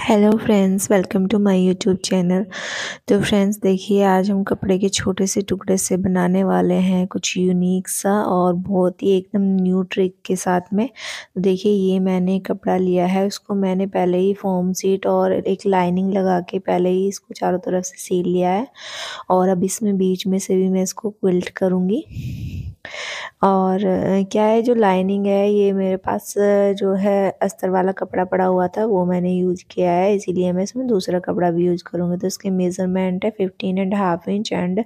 hello friends welcome to my YouTube channel तो friends देखिए आज हम कपड़े के छोटे से टुकड़े से बनाने वाले हैं कुछ यूनिक सा और बहुत ही एकदम न्यू ट्रिक के साथ में तो देखिए ये मैंने कपड़ा लिया है उसको मैंने पहले ही फॉर्म सीट और एक लाइनिंग लगा के पहले ही इसको चारों तरफ से सील लिया है और अब इसमें बीच में से भी मैं इसको क्विल्ट करूँगी और क्या है जो लाइनिंग है ये मेरे पास जो है अस्तर वाला कपड़ा पड़ा हुआ था वो मैंने यूज़ किया है इसीलिए मैं इसमें दूसरा कपड़ा भी यूज़ करूँगी तो इसके मेज़रमेंट है fifteen and half inch and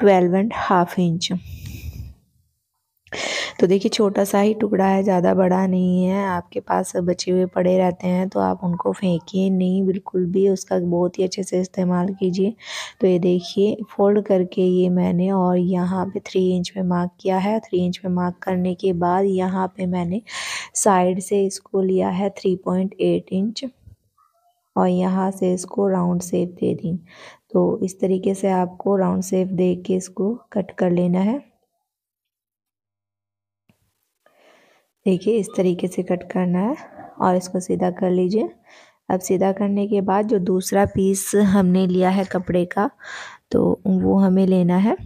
twelve and half inch तो देखिए छोटा सा ही टुकड़ा है ज़्यादा बड़ा नहीं है आपके पास बचे हुए पड़े रहते हैं तो आप उनको फेंकिए नहीं बिल्कुल भी उसका बहुत ही अच्छे से इस्तेमाल कीजिए तो ये देखिए फोल्ड करके ये मैंने और यहाँ पे थ्री इंच में मार्क किया है थ्री इंच में मार्क करने के बाद यहाँ पे मैंने साइड से इसको लिया है थ्री पॉइंट एट इंच और यहाँ से इसको राउंड शेप दे दी तो इस तरीके से आपको राउंड शेप दे के इसको कट कर लेना है देखिए इस तरीके से कट करना है और इसको सीधा कर लीजिए अब सीधा करने के बाद जो दूसरा पीस हमने लिया है कपड़े का तो वो हमें लेना है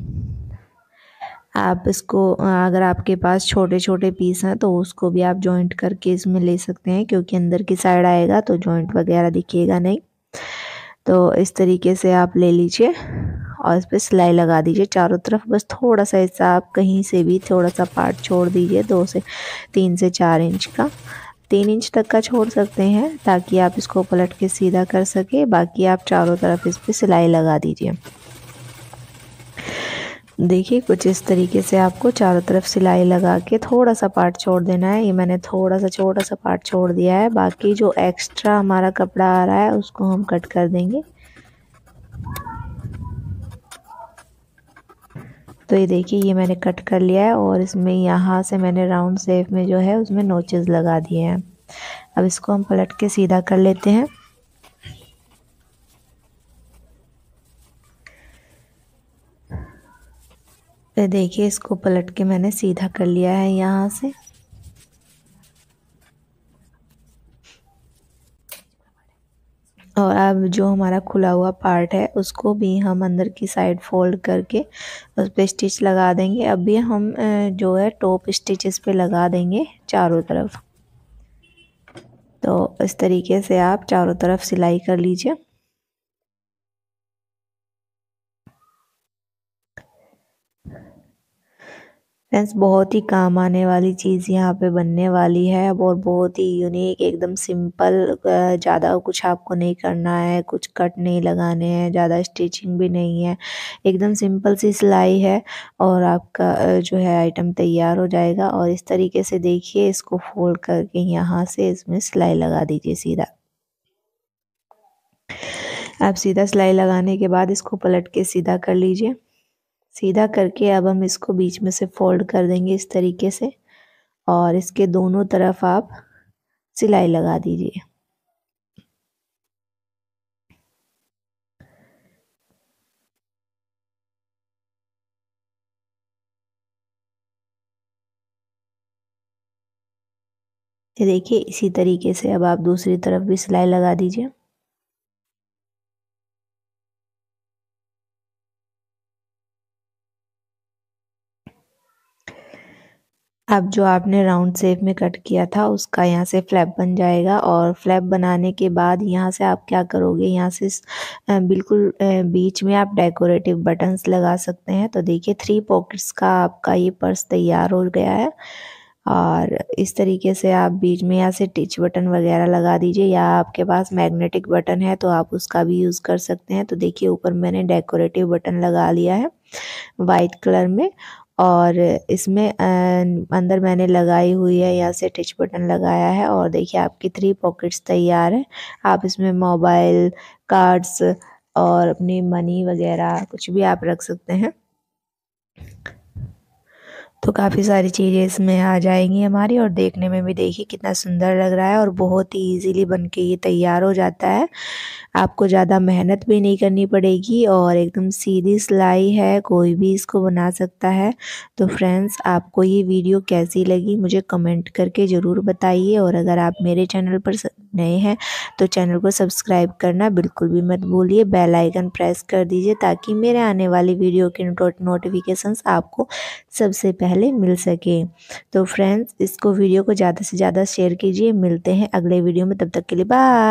आप इसको अगर आपके पास छोटे छोटे पीस हैं तो उसको भी आप जॉइंट करके इसमें ले सकते हैं क्योंकि अंदर की साइड आएगा तो जॉइंट वगैरह दिखिएगा नहीं तो इस तरीके से आप ले लीजिए और इस पर सिलाई लगा दीजिए चारों तरफ बस थोड़ा सा हिस्सा आप कहीं से भी थोड़ा सा पार्ट छोड़ दीजिए दो से तीन से चार इंच का तीन इंच तक का छोड़ सकते हैं ताकि आप इसको पलट के सीधा कर सके बाकी आप चारों तरफ इस पर सिलाई लगा दीजिए देखिए कुछ इस तरीके से आपको चारों तरफ सिलाई लगा के थोड़ा सा पार्ट छोड़ देना है ये मैंने थोड़ा सा छोटा सा पार्ट छोड़ दिया है बाकी जो एक्स्ट्रा हमारा कपड़ा आ रहा है उसको हम कट कर देंगे तो ये देखिए ये मैंने कट कर लिया है और इसमें यहाँ से मैंने राउंड शेप में जो है उसमें नोचेज़ लगा दिए हैं अब इसको हम पलट के सीधा कर लेते हैं तो देखिए इसको पलट के मैंने सीधा कर लिया है यहाँ से और अब जो हमारा खुला हुआ पार्ट है उसको भी हम अंदर की साइड फोल्ड करके उस पर स्टिच लगा देंगे अभी हम जो है टॉप स्टिचेस पे लगा देंगे चारों तरफ तो इस तरीके से आप चारों तरफ सिलाई कर लीजिए फ्रेंड्स बहुत ही काम आने वाली चीज़ यहाँ पे बनने वाली है और बहुत ही यूनिक एकदम सिंपल ज़्यादा कुछ आपको नहीं करना है कुछ कट नहीं लगाने हैं ज़्यादा स्टिचिंग भी नहीं है एकदम सिंपल सी सिलाई है और आपका जो है आइटम तैयार हो जाएगा और इस तरीके से देखिए इसको फोल्ड करके यहाँ से इसमें सिलाई लगा दीजिए सीधा आप सीधा सिलाई लगाने के बाद इसको पलट के सीधा कर लीजिए सीधा करके अब हम इसको बीच में से फोल्ड कर देंगे इस तरीके से और इसके दोनों तरफ आप सिलाई लगा दीजिए देखिए इसी तरीके से अब आप दूसरी तरफ भी सिलाई लगा दीजिए अब जो आपने राउंड शेप में कट किया था उसका यहाँ से फ्लैप बन जाएगा और फ्लैप बनाने के बाद यहाँ से आप क्या करोगे यहाँ से बिल्कुल बीच में आप डेकोरेटिव बटन्स लगा सकते हैं तो देखिए थ्री पॉकेट्स का आपका ये पर्स तैयार हो गया है और इस तरीके से आप बीच में यहाँ से टिच बटन वगैरह लगा दीजिए या आपके पास मैग्नेटिक बटन है तो आप उसका भी यूज़ कर सकते हैं तो देखिए ऊपर मैंने डेकोरेटिव बटन लगा लिया है वाइट कलर में और इसमें अंदर मैंने लगाई हुई है यहाँ से टच बटन लगाया है और देखिए आपकी थ्री पॉकेट्स तैयार है आप इसमें मोबाइल कार्ड्स और अपनी मनी वगैरह कुछ भी आप रख सकते हैं तो काफ़ी सारी चीज़ें इसमें आ जाएंगी हमारी और देखने में भी देखिए कितना सुंदर लग रहा है और बहुत ही ईजीली बन के ये तैयार हो जाता है आपको ज़्यादा मेहनत भी नहीं करनी पड़ेगी और एकदम सीधी सिलाई है कोई भी इसको बना सकता है तो फ्रेंड्स आपको ये वीडियो कैसी लगी मुझे कमेंट करके ज़रूर बताइए और अगर आप मेरे चैनल पर नए हैं तो चैनल को सब्सक्राइब करना बिल्कुल भी मत भूलिए बेल आइकन प्रेस कर दीजिए ताकि मेरे आने वाली वीडियो के नोटिफिकेशन आपको सबसे पहले मिल सके तो फ्रेंड्स इसको वीडियो को ज़्यादा से ज़्यादा शेयर कीजिए मिलते हैं अगले वीडियो में तब तक के लिए बाय